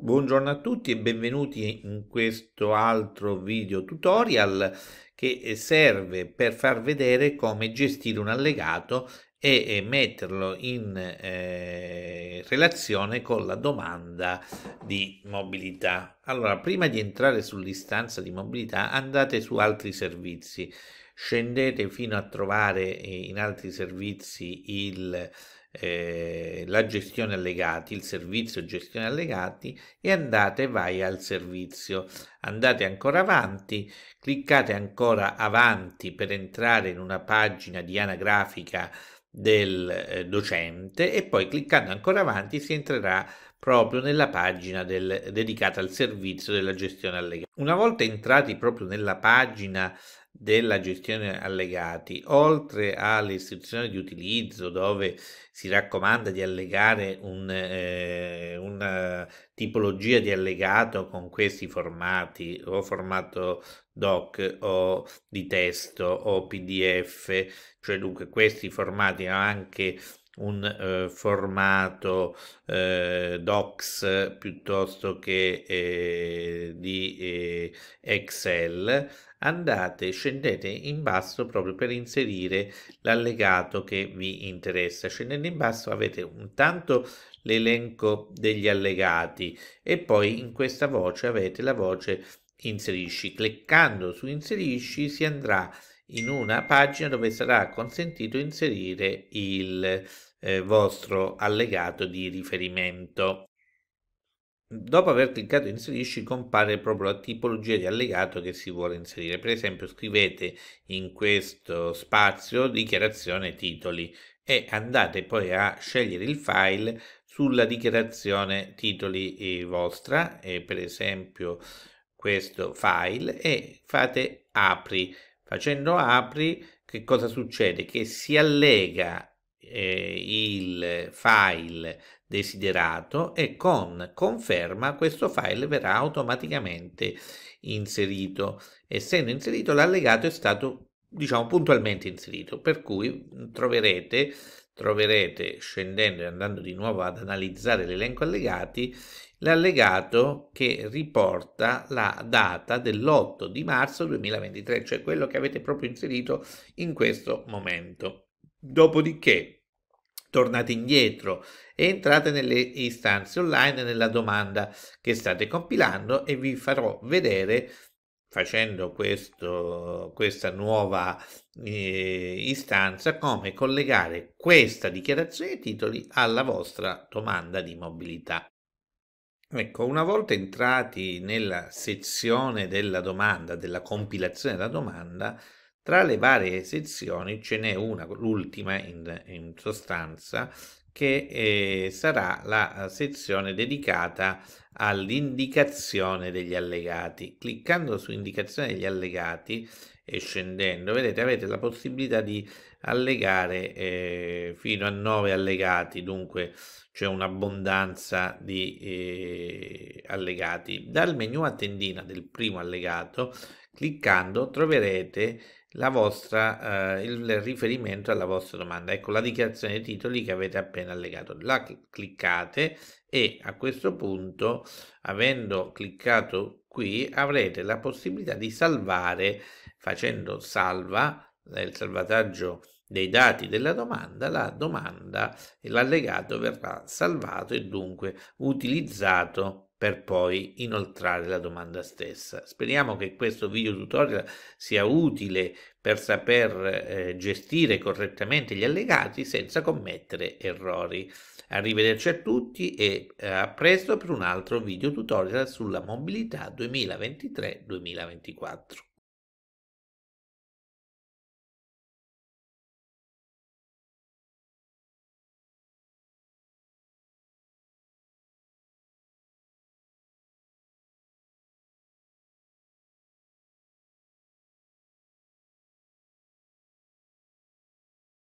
Buongiorno a tutti e benvenuti in questo altro video tutorial che eh, serve per far vedere come gestire un allegato e metterlo in eh, relazione con la domanda di mobilità. Allora, prima di entrare sull'istanza di mobilità andate su altri servizi, scendete fino a trovare eh, in altri servizi il eh, la gestione allegati, il servizio gestione allegati e andate vai al servizio. Andate ancora avanti, cliccate ancora avanti per entrare in una pagina di anagrafica del eh, docente e poi cliccando ancora avanti si entrerà proprio nella pagina del, dedicata al servizio della gestione allegati. Una volta entrati proprio nella pagina della gestione allegati, oltre alle istruzioni di utilizzo dove si raccomanda di allegare un, eh, una tipologia di allegato con questi formati o formato doc o di testo o pdf, cioè dunque questi formati anche un eh, formato eh, docs piuttosto che eh, di eh, Excel, andate, scendete in basso proprio per inserire l'allegato che vi interessa. Scendendo in basso avete un tanto l'elenco degli allegati e poi in questa voce avete la voce inserisci. Cliccando su inserisci si andrà in una pagina dove sarà consentito inserire il eh, vostro allegato di riferimento. Dopo aver cliccato inserisci compare proprio la tipologia di allegato che si vuole inserire. Per esempio scrivete in questo spazio dichiarazione titoli e andate poi a scegliere il file sulla dichiarazione titoli eh, vostra, e per esempio questo file e fate apri. Facendo apri che cosa succede? Che si allega eh, il file desiderato e con conferma questo file verrà automaticamente inserito. Essendo inserito l'allegato è stato diciamo puntualmente inserito per cui troverete troverete scendendo e andando di nuovo ad analizzare l'elenco allegati l'allegato che riporta la data dell'8 di marzo 2023 cioè quello che avete proprio inserito in questo momento dopodiché tornate indietro e entrate nelle istanze online nella domanda che state compilando e vi farò vedere facendo questo, questa nuova eh, istanza come collegare questa dichiarazione di titoli alla vostra domanda di mobilità. Ecco, una volta entrati nella sezione della domanda, della compilazione della domanda, tra le varie sezioni ce n'è una, l'ultima in, in sostanza, che eh, sarà la eh, sezione dedicata all'indicazione degli allegati. Cliccando su indicazione degli allegati e scendendo, vedete, avete la possibilità di allegare eh, fino a 9 allegati, dunque c'è un'abbondanza di eh, allegati. Dal menu a tendina del primo allegato, cliccando, troverete la vostra, eh, il riferimento alla vostra domanda. Ecco la dichiarazione dei titoli che avete appena allegato. La cliccate e a questo punto, avendo cliccato qui, avrete la possibilità di salvare facendo salva eh, il salvataggio dei dati della domanda, la domanda e l'allegato verrà salvato e dunque utilizzato per poi inoltrare la domanda stessa. Speriamo che questo video tutorial sia utile per saper eh, gestire correttamente gli allegati senza commettere errori. Arrivederci a tutti e eh, a presto per un altro video tutorial sulla mobilità 2023-2024.